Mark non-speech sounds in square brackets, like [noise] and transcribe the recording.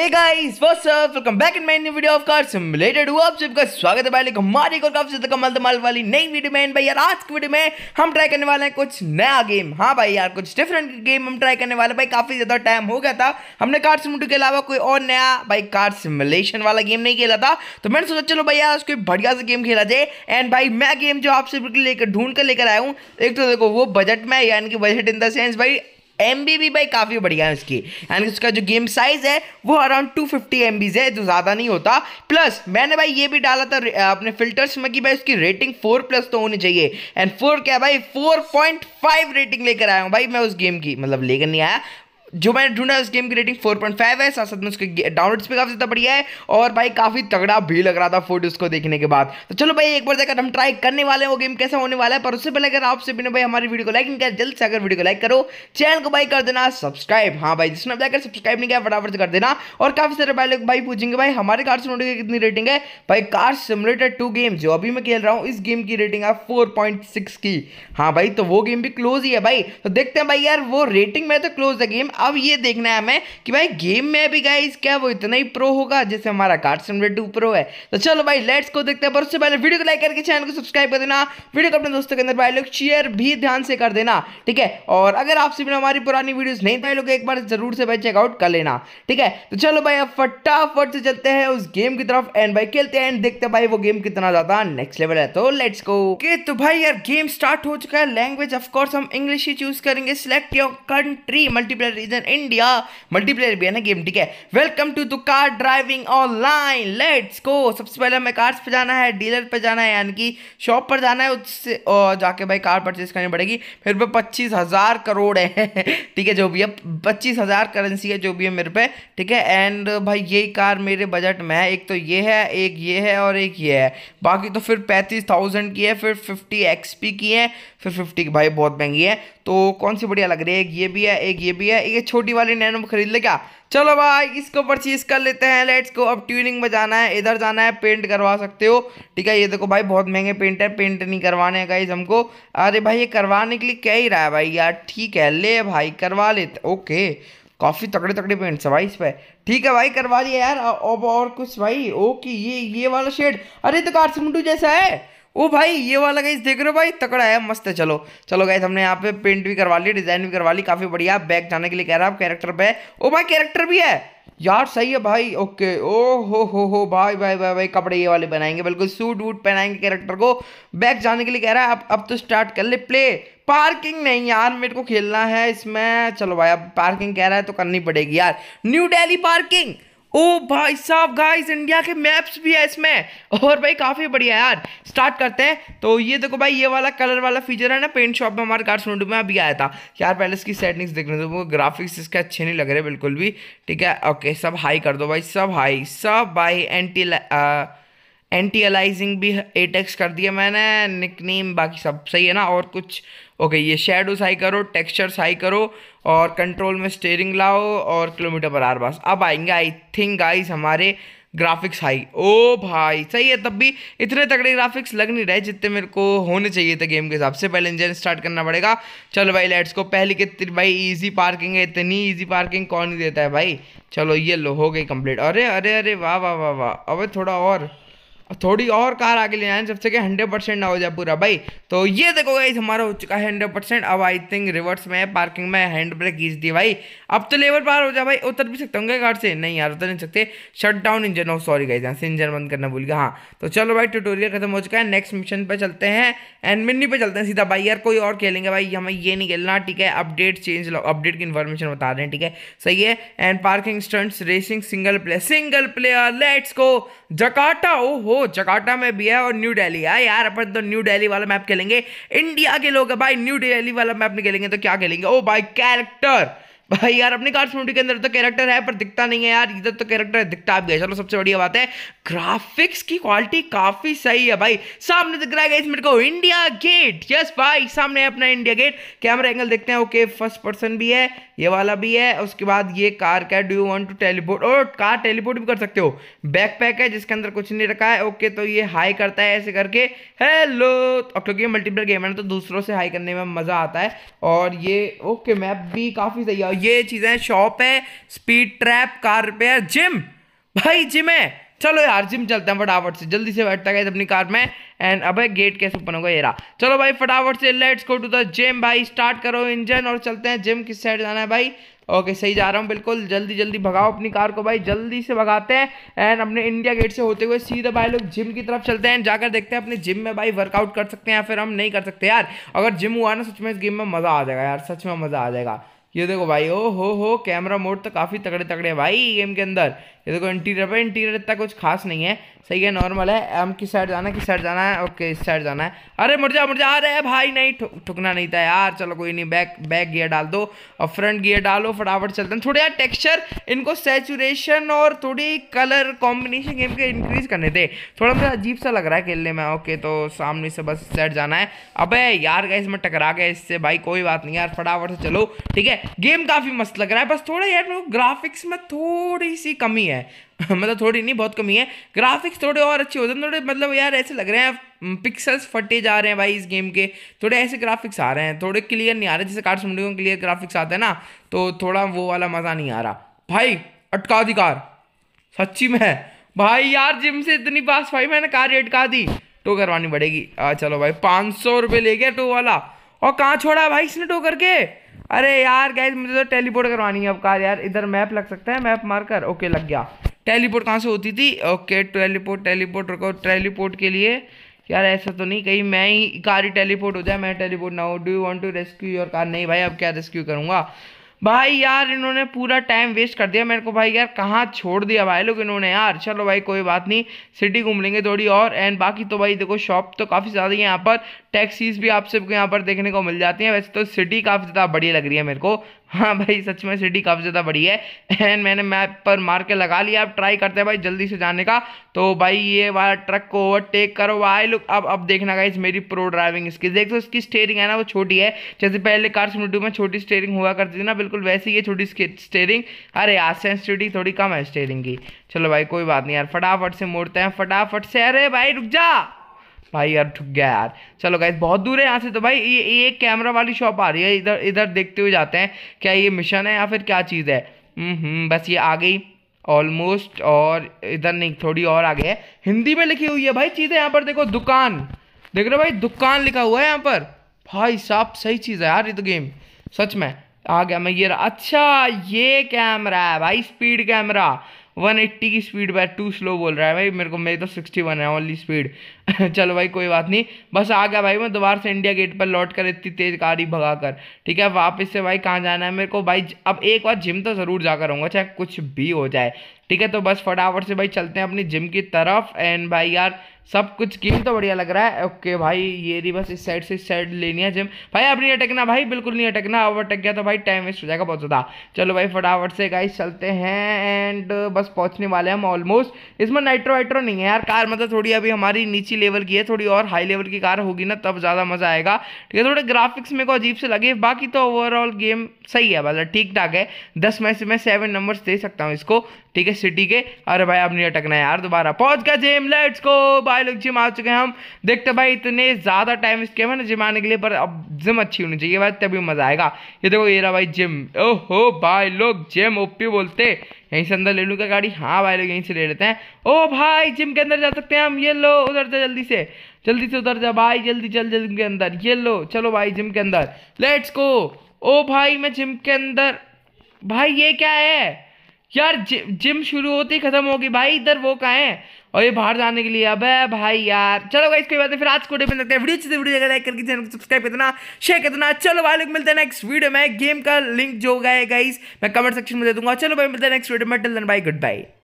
hey guys what's up welcome back in my new video of car simulator हुआ आप सबका स्वागत है भाई लेकिन हमारी और काफी ज्यादा कमाल धमाल वाली नई वीडियो में भाई यार आज की वीडियो में हम ट्राई करने वाले हैं कुछ नया गेम हाँ भाई यार कुछ डिफरेंट गेम हम ट्राई करने वाले भाई काफी ज्यादा टाइम हो गया था हमने कार सिमुलेटर के अलावा कोई और नया भाई कार सिमुलेशन वाला गेम नहीं खेला था तो मैंने सोचा चलो भाई यार कोई बढ़िया सा गेम खेला जाए एंड भाई मैं गेम जो आपसे बिल्कुल लेकर ढूंढ कर लेकर आया हूँ एक तो देखो वो बजट में यानी कि बजट इन द सेंस भाई एम बी भी भाई काफ़ी बढ़िया है उसकी यानी उसका जो गेम साइज़ है वो अराउंड टू फिफ्टी एम बीज है जो तो ज़्यादा नहीं होता प्लस मैंने भाई ये भी डाला था अपने फिल्टर्स में कि भाई उसकी रेटिंग फोर प्लस तो होनी चाहिए एंड फोर क्या भाई फोर पॉइंट फाइव रेटिंग लेकर आया हूँ भाई मैं उस गेम की मतलब लेकर नहीं आया जो मैंने ढूंढा उस गेम की रेटिंग 4.5 है साथ साथ में उसके डाउनलोड्स भी काफ़ी ज़्यादा बढ़िया है और भाई काफ़ी तगड़ा भी लग रहा था फोटोज को देखने के बाद तो चलो भाई एक बार देखकर हम ट्राई करने वाले हैं वो गेम कैसा होने वाला है पर उससे पहले अगर आपसे बिना भाई हमारी वीडियो को लाइक नहीं किया जल्द से अगर वीडियो को लाइक करो चैनल को भाई कर देना सब्सक्राइब हाँ भाई जिसने जाकर सब्सक्राइब नहीं किया फटाफट कर देना और काफ़ी सारे भाई लोग भाई पूछेंगे भाई हमारे कार सिमोटर की कितनी रेटिंग है भाई कार सिमुलेटर टू गेम जो अभी मैं खेल रहा हूँ इस गेम की रेटिंग है फोर की हाँ भाई तो वो गेम भी क्लोज ही है भाई तो देखते हैं भाई यार वो रेटिंग में तो क्लोज है गेम अब ये देखना है हमें कि भाई गेम में भी गाइज क्या वो इतना ही प्रो होगा जैसे हमारा कार्ड सिमलेट टू प्रो है तो चलो भाई लेट्स को देखते हैं पर उससे पहले वीडियो को लाइक करके चैनल को सब्सक्राइब कर देना वीडियो को अपने दोस्तों के अंदर भाई लोग शेयर भी ध्यान से कर देना ठीक है और अगर आपसे भी हमारी पुरानी वीडियोज नहीं भाई लोग एक बार जरूर से भाई चेकआउट कर लेना ठीक है तो चलो भाई अब फटाफट से चलते हैं उस गेम की तरफ एंड भाई खेलते हैं एंड देखते हैं भाई वो गेम कितना ज्यादा नेक्स्ट लेवल है तो लेट्स गो ओके तो भाई यार गेम स्टार्ट हो चुका है लैंग्वेज ऑफकोर्स हम इंग्लिश ही चूज करेंगे select your country multiplayer citizen India multiplayer भी है ना गेम ठीक है welcome to the car driving online let's go सबसे पहले हमें कार्स पे जाना है डीलर पे जाना है यानी कि शॉप पर जाना है उससे जाके भाई कार परचेज करनी पड़ेगी फिर पे पच्चीस हज़ार करोड़ है [laughs] ठीक है जो भी है पच्चीस हज़ार करेंसी है जो भी है मेरे पे ठीक है एंड भाई ये कार मेरे बजट में है एक तो ये है एक ये है और एक ये है बाकी तो फिर पैंतीस थाउजेंड की है फिर फिफ्टी एक्सपी की है फिर फिफ्टी की भाई बहुत महंगी है तो कौन सी बढ़िया लग रही है एक ये भी है एक ये भी है एक छोटी वाली नैनो खरीद ले क्या चलो भाई इसको परचेज कर लेते हैं लेट्स को अब ट्यूनिंग में जाना है इधर जाना है पेंट करवा सकते हो ठीक है ये देखो भाई बहुत महंगे पेंट है पेंट नहीं करवाने का इस हमको अरे भाई ये करवाने के लिए कह ही रहा है भाई यार ठीक है ले भाई करवा लेते ओके काफ़ी तकड़े तकड़े पेंट्स है भाई इस पर ठीक है भाई करवा लिया यार अब और कुछ भाई ओके ये ये वाला शेड अरे तो कारसिमुंडू जैसा है ओ भाई ये वाला गाइस देख रहे हो भाई तकड़ा है मस्त है चलो चलो गाइस हमने यहाँ पे पेंट भी करवा ली डिजाइन भी करवा ली काफी बढ़िया बैग जाने के लिए कह रहा है कैरेक्टर पे ओ भाई कैरेक्टर भी है यार सही है भाई ओके ओ हो हो हो भाई भाई भाई भाई कपड़े ये वाले बनाएंगे बिल्कुल सूट वूट पहनाएंगे कैरेक्टर को बैग जाने के लिए कह रहा है अब अब तो स्टार्ट कर ले प्ले पार्किंग नहीं यार मेरे को खेलना है इसमें चलो भाई अब पार्किंग कह रहा है तो करनी पड़ेगी यार न्यू डेली पार्किंग ओ भाई साहब गाइस इंडिया के मैप्स भी है इसमें और भाई काफ़ी बढ़िया यार स्टार्ट करते हैं तो ये देखो भाई ये वाला कलर वाला फीचर है ना पेंट शॉप में हमारे कार्स में अभी आया था यार पहले इसकी सेटिंग्स देख रहे थे वो ग्राफिक्स इसके अच्छे नहीं लग रहे बिल्कुल भी ठीक है ओके सब हाई कर दो भाई सब हाई सब भाई एंटी आ, एंटी अलाइजिंग भी एटेक्स कर दिया मैंने नीम बाकी सब सही है ना और कुछ ओके ये शेडोस हाई करो टेक्सचर्स हाई करो और कंट्रोल में स्टेयरिंग लाओ और किलोमीटर पर आर बस अब आएंगे आई थिंक गाइस हमारे ग्राफिक्स हाई ओ भाई सही है तब भी इतने तगड़े ग्राफिक्स लग नहीं रहे जितने मेरे को होने चाहिए थे गेम के हिसाब से पहले इंजन स्टार्ट करना पड़ेगा चलो भाई लेट्स को पहले कितनी भाई इजी पार्किंग है इतनी इजी पार्किंग कौन ही देता है भाई चलो ये लो हो गई कंप्लीट अरे अरे अरे वाह वाह वाह वाह अब थोड़ा और थोड़ी और कार आगे ले जाए जब तक हंड्रेड परसेंट ना हो जाए पूरा भाई तो ये देखो गाइज हमारा हो चुका है हंड्रेड परसेंट अब आई थिंक रिवर्स में पार्किंग में हैंड ब्रेक खींच दी भाई अब तो लेवल पार हो जाए भाई उतर भी सकते होंगे कार से नहीं यार उतर नहीं सकते शट डाउन इंजन हो सॉरी गाइज यहाँ से इंजन बंद करना भूल गया हाँ तो चलो भाई ट्यूटोरियल खत्म हो चुका है नेक्स्ट मिशन पर चलते हैं एंड मिनी पर चलते हैं सीधा भाई यार कोई और खेलेंगे भाई हमें ये नहीं खेलना ठीक है अपडेट चेंज अपडेट की इन्फॉर्मेशन बता रहे हैं ठीक है सही है and parking stunts racing single player single player let's go Jakarta ओ हो जकार्टा में भी है और न्यू डेली है यार अपन तो न्यू डेली वाला मैप खेलेंगे इंडिया के लोग भाई न्यू डेली वाला मैप नहीं खेलेंगे तो क्या खेलेंगे ओ भाई कैरेक्टर भाई यार अपनी कार्ड मूवी के अंदर तो कैरेक्टर है पर दिखता नहीं है यार इधर तो कैरेक्टर है दिखता आप गया चलो सबसे बढ़िया बात है ग्राफिक्स की क्वालिटी काफी सही है भाई सामने दिख रहा है इस मेरे को इंडिया गेट यस भाई सामने अपना इंडिया गेट कैमरा एंगल देखते हैं ओके फर्स्ट पर्सन भी है ये वाला भी है उसके बाद ये कार क्या do you want to teleport और कार टेलीपोर्ट भी कर सकते हो बैक पैक है जिसके अंदर कुछ नहीं रखा है ओके तो ये हाई करता है ऐसे करके हेलो और क्योंकि मल्टीपल गेम है तो दूसरों से हाई करने में मज़ा आता है और ये ओके मैप भी काफ़ी सही है ये चीज़ें शॉप है speed trap car repair gym भाई जिम है चलो यार जिम चलते हैं फटाफट से जल्दी से बैठता है अपनी कार में एंड अब गेट कैसे ओपन होगा येरा चलो भाई फटाफट से let's go to the gym भाई स्टार्ट करो इंजन और चलते हैं जिम किस साइड जाना है भाई ओके सही जा रहा हूँ बिल्कुल जल्दी जल्दी भगाओ अपनी कार को भाई जल्दी से भगाते हैं एंड अपने इंडिया गेट से होते हुए सीधे भाई लोग जिम की तरफ चलते हैं जाकर देखते हैं अपने जिम में भाई वर्कआउट कर सकते हैं या फिर हम नहीं कर सकते यार अगर जिम हुआ ना सच में इस गेम में मज़ा आ जाएगा यार सच में मज़ा आ जाएगा ये देखो भाई ओ हो हो कैमरा मोड तो काफ़ी तगड़े तगड़े भाई गेम के अंदर ये देखो इंटीरियर पर इंटीरियर इतना कुछ खास नहीं है सही है नॉर्मल है हम किस साइड जाना है किस साइड जाना है ओके इस साइड जाना है अरे मुड़ जा मुड़ जा अरे भाई नहीं ठुकना नहीं था यार चलो कोई नहीं बैक बैक गियर डाल दो और फ्रंट गियर डालो फटाफट चलते हैं थोड़े यार टेक्स्चर इनको सेचुरेशन और थोड़ी कलर कॉम्बिनेशन गेम के इंक्रीज करने थे थोड़ा मुझे अजीब सा लग रहा है खेलने में ओके तो सामने से बस साइड जाना है अब यार गए इसमें टकरा गए इससे भाई कोई बात नहीं यार फटाफट से चलो ठीक है गेम काफ़ी मस्त लग रहा है बस थोड़ा यार ग्राफिक्स में थोड़ी सी कमी है [laughs] मतलब थोड़ी नहीं बहुत कमी है ग्राफिक्स थोड़े और अच्छे होते हैं थोड़े मतलब यार ऐसे लग रहे हैं पिक्सल्स फटे जा रहे हैं भाई इस गेम के थोड़े ऐसे ग्राफिक्स आ रहे हैं थोड़े क्लियर नहीं आ रहे जैसे कार सुनने में क्लियर ग्राफिक्स आते हैं ना तो थोड़ा वो वाला मज़ा नहीं आ रहा भाई अटका अटकाधिकार सच्ची में भाई यार जिम से इतनी पास भाई मैंने कार अटका दी टो करवानी पड़ेगी चलो भाई पाँच सौ रुपये ले गया टो वाला और कहाँ छोड़ा भाई इसने टो करके अरे यार गैस मुझे तो टेलीपोर्ट करवानी है अब कार यार इधर मैप लग सकता है मैप मारकर ओके लग गया टेलीपोर्ट कहाँ से होती थी ओके टेलीपोर्ट टेलीपोर्ट रखो टेलीपोर्ट के लिए यार ऐसा तो नहीं कहीं मैं ही कार ही टेलीपोर्ट हो जाए मैं टेलीपोर्ट ना हो do you want to rescue your car नहीं भाई अब क्या रेस्क्यू करूँगा भाई यार इन्होंने पूरा टाइम वेस्ट कर दिया मेरे को भाई यार कहाँ छोड़ दिया भाई लोग इन्होंने यार चलो भाई कोई बात नहीं सिटी घूम लेंगे थोड़ी और एंड बाकी तो भाई देखो शॉप तो काफ़ी ज़्यादा है यहाँ पर टैक्सीज भी आप सबको यहाँ पर देखने को मिल जाती हैं वैसे तो सिटी काफ़ी ज़्यादा बढ़िया लग रही है मेरे को हाँ भाई सच में सिटी काफ़ी ज़्यादा बड़ी है एंड मैंने मैप पर मार के लगा लिया अब ट्राई करते हैं भाई जल्दी से जाने का तो भाई ये वाला ट्रक को ओवरटेक करो भाई लुक अब अब देखना गाइज मेरी प्रो तो ड्राइविंग इसकी देख सो इसकी स्टेयरिंग है ना वो छोटी है जैसे पहले कार स्मृटू में छोटी स्टेयरिंग हुआ करती थी ना बिल्कुल वैसे ही है छोटी स्टेयरिंग अरे यार सेंसिटिविटी थोड़ी कम है स्टेयरिंग की चलो भाई कोई बात नहीं यार फटाफट से मोड़ते हैं फटाफट से अरे भाई रुक जा भाई यार ठुक गया यार चलो गाइज बहुत दूर है यहाँ से तो भाई ये ये कैमरा वाली शॉप आ रही है इधर इधर देखते हुए जाते हैं क्या ये मिशन है या फिर क्या चीज़ है बस ये आ गई ऑलमोस्ट और इधर नहीं थोड़ी और आगे है हिंदी में लिखी हुई है भाई चीज़ें यहाँ पर देखो दुकान देख रहे हो भाई दुकान लिखा हुआ है यहाँ पर भाई साहब सही चीज़ है यार ये तो गेम सच में आ गया मैं ये रहा अच्छा ये कैमरा है भाई स्पीड कैमरा 180 की स्पीड भाई टू स्लो बोल रहा है भाई मेरे को मेरी तो 61 है ओनली स्पीड [laughs] चलो भाई कोई बात नहीं बस आ गया भाई मैं दोबारा से इंडिया गेट पर लौट कर इतनी तेज़ गाड़ी भगा कर ठीक है वापस से भाई कहाँ जाना है मेरे को भाई अब एक बार जिम तो ज़रूर जाकर रहूँगा चाहे कुछ भी हो जाए ठीक है तो बस फटाफट से भाई चलते हैं अपनी जिम की तरफ एंड भाई यार सब कुछ गेम तो बढ़िया लग रहा है ओके भाई ये रही बस इस साइड से इस साइड लेनी है जिम भाई अब नहीं अटकना भाई बिल्कुल नहीं अटकना अब अटक गया तो भाई टाइम वेस्ट हो जाएगा बहुत ज़्यादा चलो भाई फटाफट से गाइस चलते हैं एंड बस पहुंचने वाले हैं हम ऑलमोस्ट इसमें नाइट्रो वाइट्रो नहीं है यार कार मतलब थोड़ी अभी हमारी नीची लेवल की है थोड़ी और हाई लेवल की कार होगी ना तब ज़्यादा मज़ा आएगा ठीक है थोड़े ग्राफिक्स मेरे को अजीब से लगे बाकी तो ओवरऑल गेम सही है मतलब ठीक ठाक है दस में से मैं सेवन नंबर्स दे सकता हूँ इसको ठीक है सिटी के अरे भाई अब नहीं अटकना है यार दोबारा पहुंच गया जिम लेट्स को भाई लोग जिम आ चुके हैं हम देखते भाई इतने ज़्यादा टाइम इसके ना जिम आने के लिए पर अब जिम अच्छी होनी चाहिए भाई तभी मज़ा आएगा ये देखो ये रहा भाई जिम ओहो भाई लोग जिम ओपी बोलते यहीं से अंदर ले लूँगा गाड़ी हाँ भाई लोग यहीं से ले लेते हैं ओ भाई जिम के अंदर जा सकते हैं हम ये लो उधर जा जल्दी से जल्दी से उधर जा भाई जल्दी चल जिम के अंदर ये लो चलो भाई जिम के अंदर लेट्स को ओ भाई मैं जिम के अंदर भाई ये क्या है यार जि, जिम शुरू होती खत्म होगी भाई इधर वो कहा है और ये बाहर जाने के लिए अब भाई यार चलो भाई इसके बाद फिर आज को डिपेंड लगता है वीडियो अच्छी तो वीडियो लाइक करके चैनल को सब्सक्राइब करना शेयर करना चलो भाई लोग मिलते हैं नेक्स्ट वीडियो में गेम का लिंक जो होगा गाइस मैं कमेंट सेक्शन में दे दूंगा चलो भाई मिलते हैं नेक्स्ट वीडियो में till then bye good bye